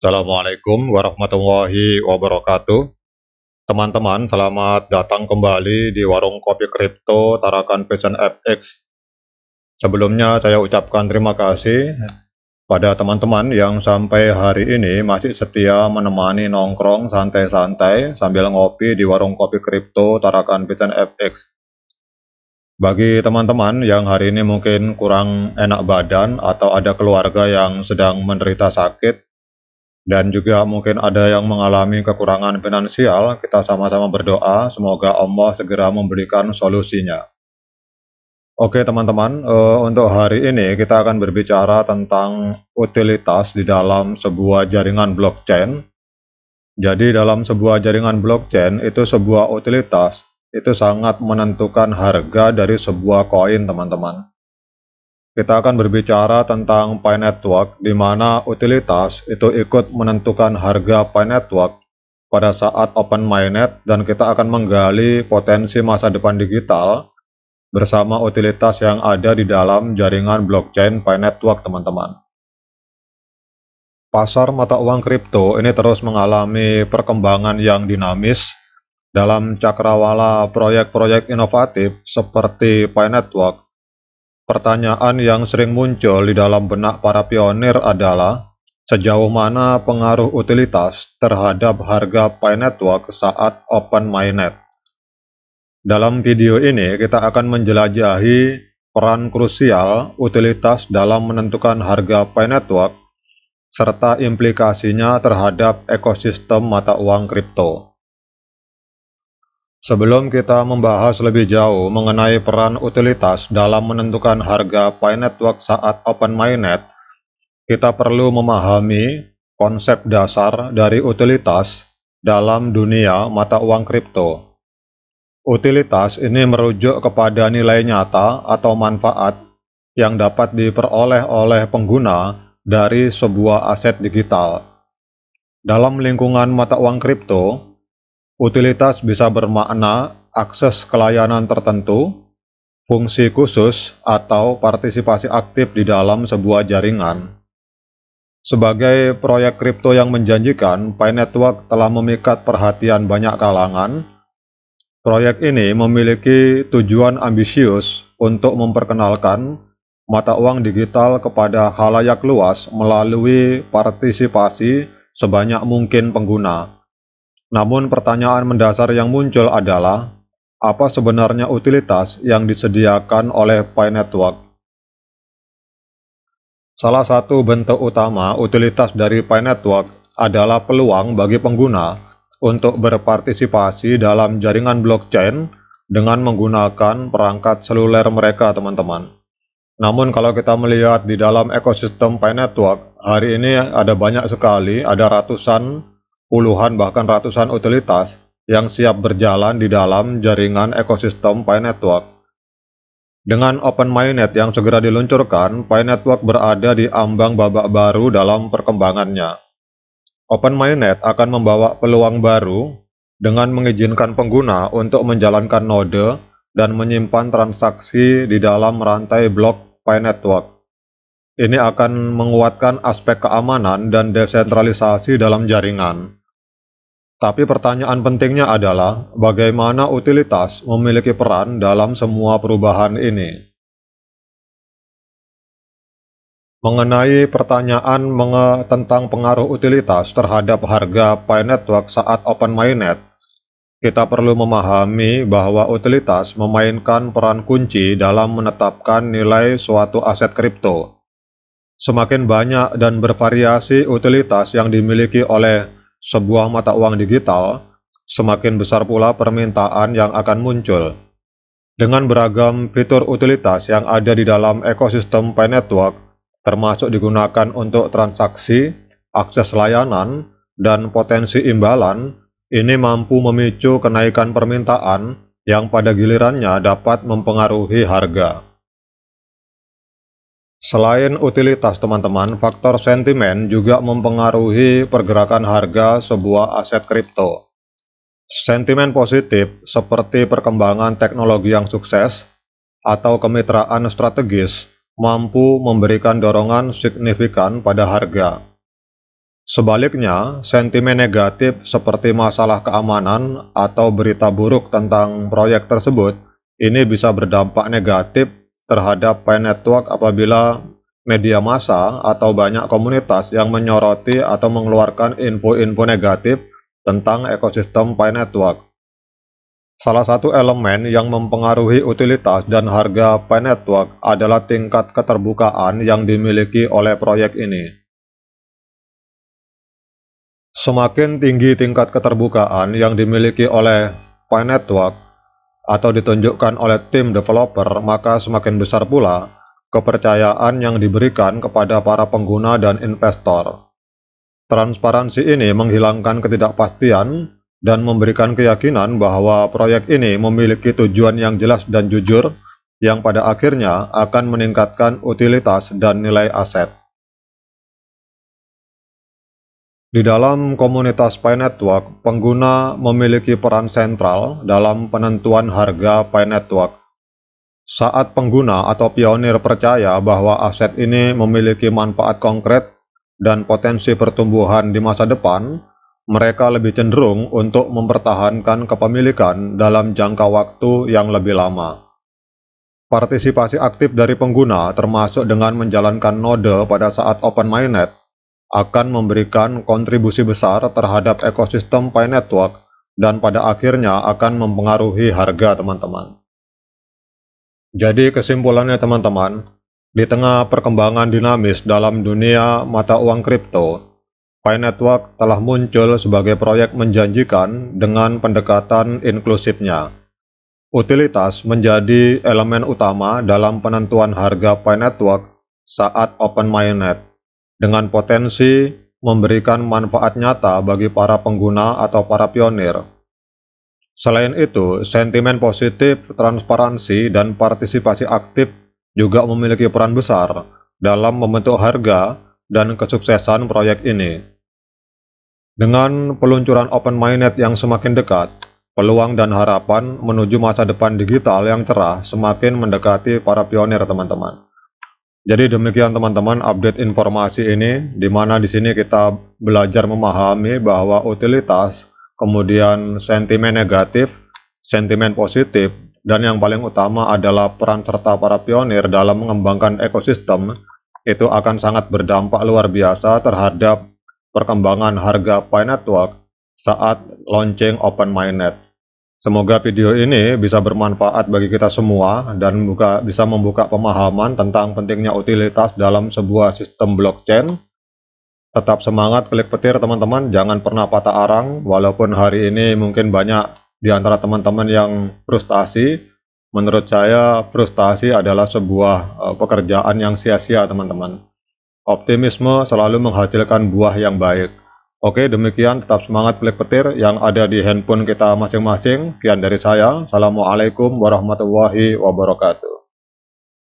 Assalamualaikum warahmatullahi wabarakatuh. Teman-teman, selamat datang kembali di Warung Kopi Kripto Tarakan Fashion FX. Sebelumnya saya ucapkan terima kasih pada teman-teman yang sampai hari ini masih setia menemani nongkrong santai-santai sambil ngopi di Warung Kopi Kripto Tarakan Fashion FX. Bagi teman-teman yang hari ini mungkin kurang enak badan atau ada keluarga yang sedang menderita sakit, dan juga mungkin ada yang mengalami kekurangan finansial, kita sama-sama berdoa semoga Allah segera memberikan solusinya. Oke teman-teman, uh, untuk hari ini kita akan berbicara tentang utilitas di dalam sebuah jaringan blockchain. Jadi dalam sebuah jaringan blockchain itu sebuah utilitas itu sangat menentukan harga dari sebuah koin teman-teman kita akan berbicara tentang Pi Network di mana utilitas itu ikut menentukan harga Pi Network pada saat open mainnet dan kita akan menggali potensi masa depan digital bersama utilitas yang ada di dalam jaringan blockchain Pi Network teman-teman. Pasar mata uang kripto ini terus mengalami perkembangan yang dinamis dalam cakrawala proyek-proyek inovatif seperti Pi Network Pertanyaan yang sering muncul di dalam benak para pionir adalah sejauh mana pengaruh utilitas terhadap harga Pi Network saat open mainnet. Dalam video ini kita akan menjelajahi peran krusial utilitas dalam menentukan harga Pi Network serta implikasinya terhadap ekosistem mata uang kripto. Sebelum kita membahas lebih jauh mengenai peran utilitas dalam menentukan harga Pi Network saat Open Mainnet, kita perlu memahami konsep dasar dari utilitas dalam dunia mata uang kripto. Utilitas ini merujuk kepada nilai nyata atau manfaat yang dapat diperoleh oleh pengguna dari sebuah aset digital. Dalam lingkungan mata uang kripto, Utilitas bisa bermakna akses ke layanan tertentu, fungsi khusus, atau partisipasi aktif di dalam sebuah jaringan. Sebagai proyek kripto yang menjanjikan, Pi Network telah memikat perhatian banyak kalangan. Proyek ini memiliki tujuan ambisius untuk memperkenalkan mata uang digital kepada halayak luas melalui partisipasi sebanyak mungkin pengguna. Namun pertanyaan mendasar yang muncul adalah, apa sebenarnya utilitas yang disediakan oleh Pi Network? Salah satu bentuk utama utilitas dari Pi Network adalah peluang bagi pengguna untuk berpartisipasi dalam jaringan blockchain dengan menggunakan perangkat seluler mereka, teman-teman. Namun kalau kita melihat di dalam ekosistem Pi Network, hari ini ada banyak sekali, ada ratusan puluhan bahkan ratusan utilitas yang siap berjalan di dalam jaringan ekosistem Pi Network. Dengan Open Mainnet yang segera diluncurkan, Pi Network berada di ambang babak baru dalam perkembangannya. Open Mainnet akan membawa peluang baru dengan mengizinkan pengguna untuk menjalankan node dan menyimpan transaksi di dalam rantai blok Pi Network. Ini akan menguatkan aspek keamanan dan desentralisasi dalam jaringan. Tapi pertanyaan pentingnya adalah bagaimana utilitas memiliki peran dalam semua perubahan ini. Mengenai pertanyaan menge tentang pengaruh utilitas terhadap harga Pi Network saat Open Mainnet, kita perlu memahami bahwa utilitas memainkan peran kunci dalam menetapkan nilai suatu aset kripto. Semakin banyak dan bervariasi utilitas yang dimiliki oleh sebuah mata uang digital, semakin besar pula permintaan yang akan muncul. Dengan beragam fitur utilitas yang ada di dalam ekosistem Pay Network, termasuk digunakan untuk transaksi, akses layanan, dan potensi imbalan, ini mampu memicu kenaikan permintaan yang pada gilirannya dapat mempengaruhi harga. Selain utilitas teman-teman, faktor sentimen juga mempengaruhi pergerakan harga sebuah aset kripto. Sentimen positif seperti perkembangan teknologi yang sukses atau kemitraan strategis mampu memberikan dorongan signifikan pada harga. Sebaliknya, sentimen negatif seperti masalah keamanan atau berita buruk tentang proyek tersebut ini bisa berdampak negatif terhadap pen network apabila media massa atau banyak komunitas yang menyoroti atau mengeluarkan info-info negatif tentang ekosistem pi network. Salah satu elemen yang mempengaruhi utilitas dan harga pi network adalah tingkat keterbukaan yang dimiliki oleh proyek ini. Semakin tinggi tingkat keterbukaan yang dimiliki oleh pi network, atau ditunjukkan oleh tim developer, maka semakin besar pula kepercayaan yang diberikan kepada para pengguna dan investor. Transparansi ini menghilangkan ketidakpastian dan memberikan keyakinan bahwa proyek ini memiliki tujuan yang jelas dan jujur, yang pada akhirnya akan meningkatkan utilitas dan nilai aset. Di dalam komunitas Pi Network, pengguna memiliki peran sentral dalam penentuan harga Pi Network. Saat pengguna atau pionir percaya bahwa aset ini memiliki manfaat konkret dan potensi pertumbuhan di masa depan, mereka lebih cenderung untuk mempertahankan kepemilikan dalam jangka waktu yang lebih lama. Partisipasi aktif dari pengguna termasuk dengan menjalankan node pada saat open mainnet akan memberikan kontribusi besar terhadap ekosistem Pi Network dan pada akhirnya akan mempengaruhi harga teman-teman. Jadi kesimpulannya teman-teman, di tengah perkembangan dinamis dalam dunia mata uang kripto, Pi Network telah muncul sebagai proyek menjanjikan dengan pendekatan inklusifnya. Utilitas menjadi elemen utama dalam penentuan harga Pi Network saat open mainnet dengan potensi memberikan manfaat nyata bagi para pengguna atau para pionir. Selain itu, sentimen positif, transparansi, dan partisipasi aktif juga memiliki peran besar dalam membentuk harga dan kesuksesan proyek ini. Dengan peluncuran open Mainnet yang semakin dekat, peluang dan harapan menuju masa depan digital yang cerah semakin mendekati para pionir teman-teman. Jadi demikian teman-teman update informasi ini di mana di sini kita belajar memahami bahwa utilitas, kemudian sentimen negatif, sentimen positif, dan yang paling utama adalah peran serta para pionir dalam mengembangkan ekosistem itu akan sangat berdampak luar biasa terhadap perkembangan harga Pi Network saat launching Open Mainnet. Semoga video ini bisa bermanfaat bagi kita semua dan buka, bisa membuka pemahaman tentang pentingnya utilitas dalam sebuah sistem blockchain. Tetap semangat klik petir teman-teman, jangan pernah patah arang walaupun hari ini mungkin banyak di antara teman-teman yang frustasi. Menurut saya frustasi adalah sebuah eh, pekerjaan yang sia-sia teman-teman. Optimisme selalu menghasilkan buah yang baik. Oke, demikian tetap semangat Black Petir yang ada di handphone kita masing-masing. Sekian dari saya. Assalamualaikum warahmatullahi wabarakatuh.